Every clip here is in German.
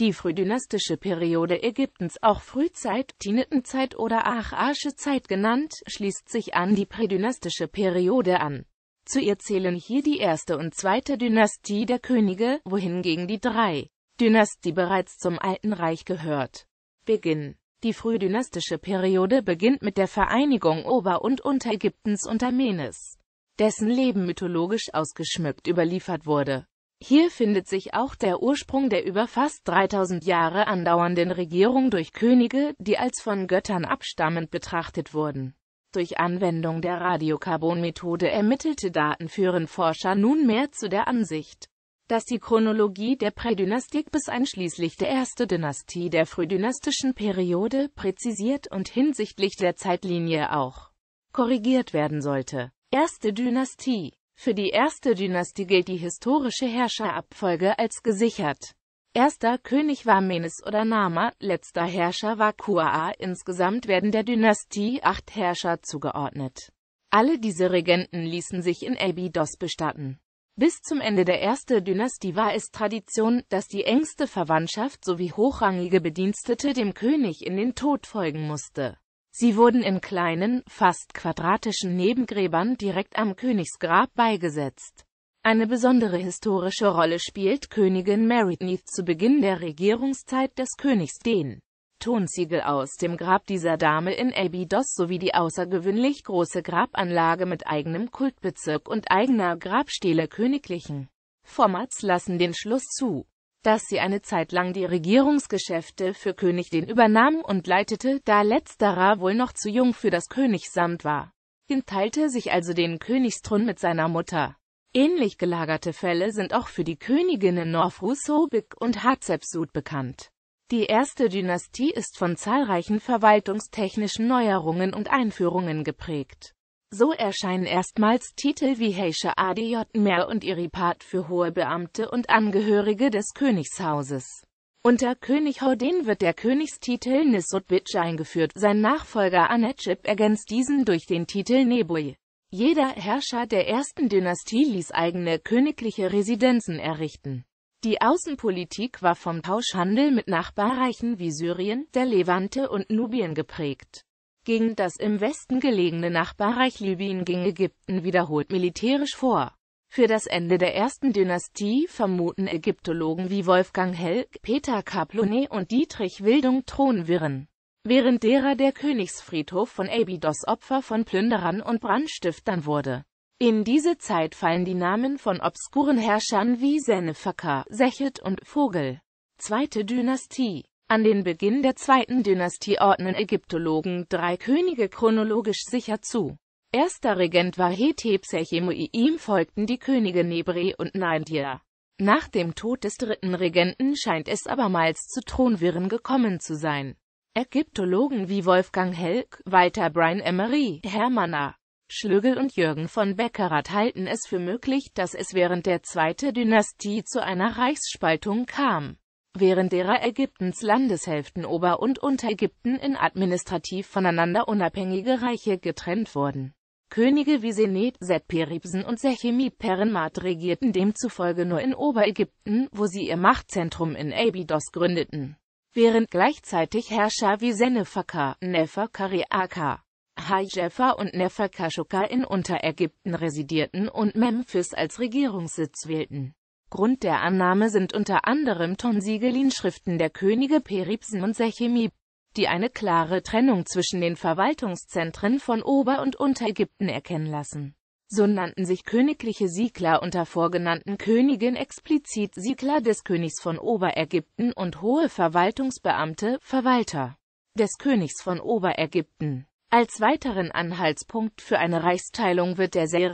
die frühdynastische Periode Ägyptens, auch Frühzeit, Tinitenzeit oder Achasche Zeit genannt, schließt sich an die prädynastische Periode an. Zu ihr zählen hier die erste und zweite Dynastie der Könige, wohingegen die drei Dynastie bereits zum Alten Reich gehört. Beginn Die frühdynastische Periode beginnt mit der Vereinigung Ober- und Unterägyptens unter Menes, dessen Leben mythologisch ausgeschmückt überliefert wurde. Hier findet sich auch der Ursprung der über fast 3000 Jahre andauernden Regierung durch Könige, die als von Göttern abstammend betrachtet wurden. Durch Anwendung der Radiokarbonmethode ermittelte Daten führen Forscher nunmehr zu der Ansicht, dass die Chronologie der Prädynastik bis einschließlich der erste Dynastie der frühdynastischen Periode präzisiert und hinsichtlich der Zeitlinie auch korrigiert werden sollte. Erste Dynastie für die erste Dynastie gilt die historische Herrscherabfolge als gesichert. Erster König war Menes oder Nama, letzter Herrscher war Kuaa. Insgesamt werden der Dynastie acht Herrscher zugeordnet. Alle diese Regenten ließen sich in Abydos bestatten. Bis zum Ende der ersten Dynastie war es Tradition, dass die engste Verwandtschaft sowie hochrangige Bedienstete dem König in den Tod folgen musste. Sie wurden in kleinen, fast quadratischen Nebengräbern direkt am Königsgrab beigesetzt. Eine besondere historische Rolle spielt Königin Mary Neath zu Beginn der Regierungszeit des Königs den Tonziegel aus dem Grab dieser Dame in Abydos sowie die außergewöhnlich große Grabanlage mit eigenem Kultbezirk und eigener Grabstele königlichen Formats lassen den Schluss zu dass sie eine Zeit lang die Regierungsgeschäfte für König den übernahm und leitete, da letzterer wohl noch zu jung für das Königsamt war. Den teilte sich also den Königsthron mit seiner Mutter. Ähnlich gelagerte Fälle sind auch für die Königinnen Norfrus Sobek und Hatshepsut bekannt. Die erste Dynastie ist von zahlreichen verwaltungstechnischen Neuerungen und Einführungen geprägt. So erscheinen erstmals Titel wie Heysche Adjmer und Iripat für hohe Beamte und Angehörige des Königshauses. Unter König Hordin wird der Königstitel Nisutbitsch eingeführt, sein Nachfolger Anetschip ergänzt diesen durch den Titel Nebui. Jeder Herrscher der ersten Dynastie ließ eigene königliche Residenzen errichten. Die Außenpolitik war vom Tauschhandel mit Nachbarreichen wie Syrien, der Levante und Nubien geprägt gegen das im Westen gelegene Nachbarreich Libyen ging Ägypten wiederholt militärisch vor. Für das Ende der ersten Dynastie vermuten Ägyptologen wie Wolfgang Helg, Peter Kaplone und Dietrich Wildung Thronwirren, während derer der Königsfriedhof von Abydos Opfer von Plünderern und Brandstiftern wurde. In diese Zeit fallen die Namen von obskuren Herrschern wie Senefaka, Sechet und Vogel. Zweite Dynastie an den Beginn der zweiten Dynastie ordnen Ägyptologen drei Könige chronologisch sicher zu. Erster Regent war Hetepsechemui, ihm folgten die Könige Nebri und Naintia. Nach dem Tod des dritten Regenten scheint es abermals zu Thronwirren gekommen zu sein. Ägyptologen wie Wolfgang Helk, Walter Brian Emery, Hermanner, Schlügel und Jürgen von Beckerath halten es für möglich, dass es während der Zweiten Dynastie zu einer Reichsspaltung kam während derer Ägyptens Landeshälften Ober- und Unterägypten in administrativ voneinander unabhängige Reiche getrennt wurden. Könige wie Senet, Setperibsen und Sechemib Perrenmat regierten demzufolge nur in Oberägypten, wo sie ihr Machtzentrum in Abydos gründeten, während gleichzeitig Herrscher wie Senefaka, Nefer Kariaka, Haijefa und Nefer Kashuka in Unterägypten residierten und Memphis als Regierungssitz wählten. Grund der Annahme sind unter anderem Tonsigelin-Schriften der Könige Peribsen und Sechemib, die eine klare Trennung zwischen den Verwaltungszentren von Ober- und Unterägypten erkennen lassen. So nannten sich königliche Siegler unter vorgenannten Königen explizit Siegler des Königs von Oberägypten und hohe Verwaltungsbeamte, Verwalter des Königs von Oberägypten. Als weiteren Anhaltspunkt für eine Reichsteilung wird der seir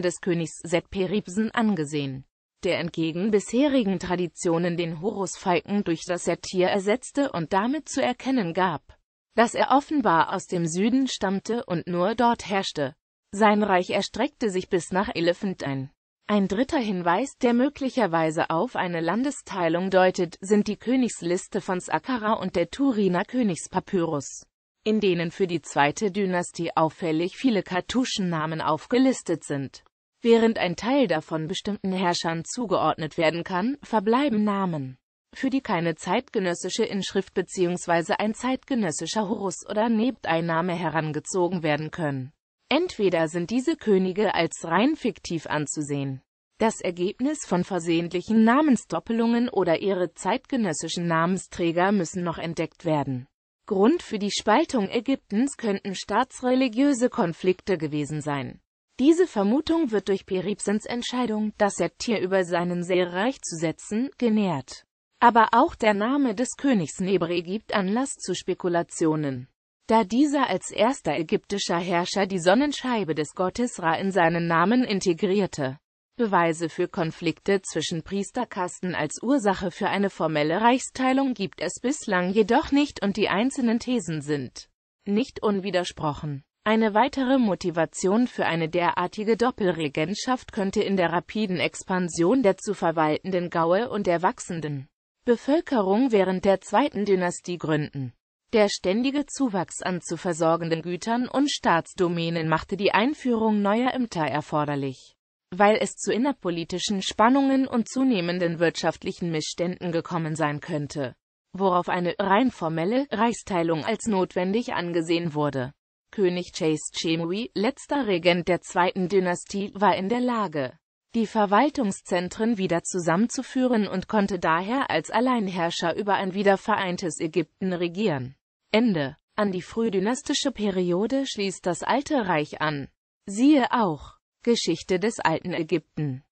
des Königs Setperibsen angesehen der entgegen bisherigen Traditionen den Horusfalken durch das Satyr ersetzte und damit zu erkennen gab, dass er offenbar aus dem Süden stammte und nur dort herrschte. Sein Reich erstreckte sich bis nach Elephant ein. Ein dritter Hinweis, der möglicherweise auf eine Landesteilung deutet, sind die Königsliste von Saqqara und der Turiner Königspapyrus, in denen für die zweite Dynastie auffällig viele Kartuschennamen aufgelistet sind. Während ein Teil davon bestimmten Herrschern zugeordnet werden kann, verbleiben Namen, für die keine zeitgenössische Inschrift bzw. ein zeitgenössischer Horus oder Nebteinnahme herangezogen werden können. Entweder sind diese Könige als rein fiktiv anzusehen, das Ergebnis von versehentlichen Namensdoppelungen oder ihre zeitgenössischen Namensträger müssen noch entdeckt werden. Grund für die Spaltung Ägyptens könnten staatsreligiöse Konflikte gewesen sein. Diese Vermutung wird durch Peripsens Entscheidung, das Septier über seinen See zu setzen, genährt. Aber auch der Name des Königs Nebri gibt Anlass zu Spekulationen. Da dieser als erster ägyptischer Herrscher die Sonnenscheibe des Gottes Ra in seinen Namen integrierte, Beweise für Konflikte zwischen Priesterkasten als Ursache für eine formelle Reichsteilung gibt es bislang jedoch nicht und die einzelnen Thesen sind nicht unwidersprochen. Eine weitere Motivation für eine derartige Doppelregentschaft könnte in der rapiden Expansion der zu verwaltenden Gaue und der wachsenden Bevölkerung während der zweiten Dynastie gründen. Der ständige Zuwachs an zu versorgenden Gütern und Staatsdomänen machte die Einführung neuer Ämter erforderlich. Weil es zu innerpolitischen Spannungen und zunehmenden wirtschaftlichen Missständen gekommen sein könnte, worauf eine rein formelle Reichsteilung als notwendig angesehen wurde. König Chase Chemui, letzter Regent der zweiten Dynastie, war in der Lage, die Verwaltungszentren wieder zusammenzuführen und konnte daher als Alleinherrscher über ein wiedervereintes Ägypten regieren. Ende. An die frühdynastische Periode schließt das Alte Reich an. Siehe auch Geschichte des alten Ägypten.